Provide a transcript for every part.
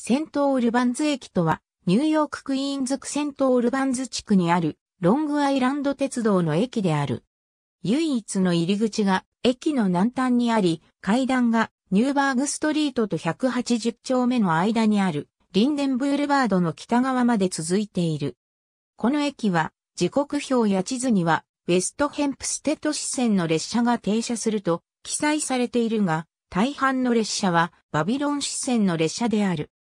セントオールバンズ駅とは、ニューヨーククイーンズクセントオールバンズ地区にある、ロングアイランド鉄道の駅である。唯一の入り口が、駅の南端にあり、階段が、ニューバーグストリートと180丁目の間にある、リンデンブールバードの北側まで続いている。この駅は、時刻表や地図には、ウェストヘンプステド支線の列車が停車すると記載されているが、大半の列車はバビロン支線の列車である。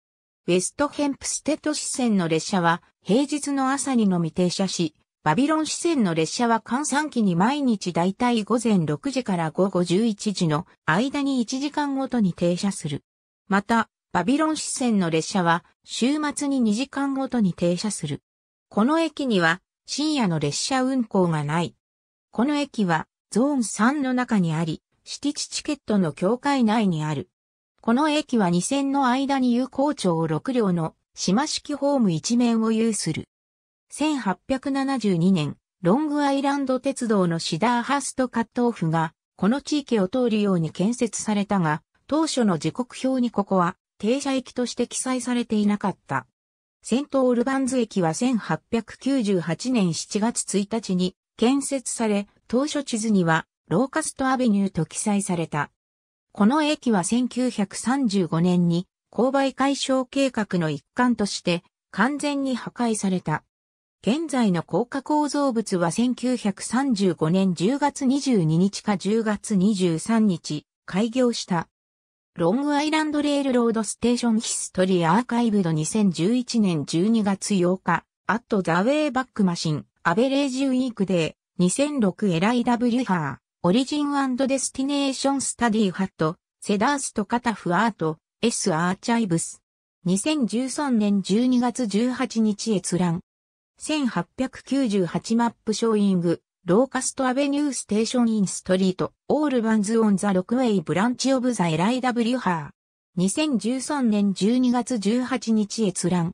ウェストヘンプステッド支線の列車は平日の朝にのみ停車し、バビロン支線の列車は換算期に毎日だいたい午前6時から午後11時の間に1時間ごとに停車する。また、バビロン支線の列車は週末に2時間ごとに停車する。この駅には深夜の列車運行がない。この駅はゾーン3の中にあり、シティチチケットの境界内にある。この駅は2 0 0 0の間に有効町6両の島式ホーム一面を有する。1872年、ロングアイランド鉄道のシダーハストカットオフが、この地域を通るように建設されたが、当初の時刻表にここは停車駅として記載されていなかった。セントオルバンズ駅は1898年7月1日に建設され、当初地図にはローカストアベニューと記載された。この駅は1935年に勾配解消計画の一環として完全に破壊された。現在の高架構造物は1935年10月22日か10月23日開業した。ロングアイランドレールロードステーションヒストリーアーカイブド2011年12月8日、アットザウェイバックマシン、アベレージウィークデー、2006エライダブリハー。オリジンデスティネーションスタディハット、セダーストカタフアート、S アーチャイブス。2013年12月18日閲覧。1898マップショーイング、ローカストアベニューステーションインストリート、オールバンズオンザロクウェイブランチオブザエライダブリュハー。2013年12月18日閲覧。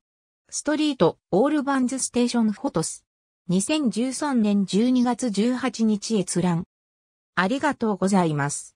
ストリート、オールバンズステーションフォトス。2013年12月18日閲覧。ありがとうございます。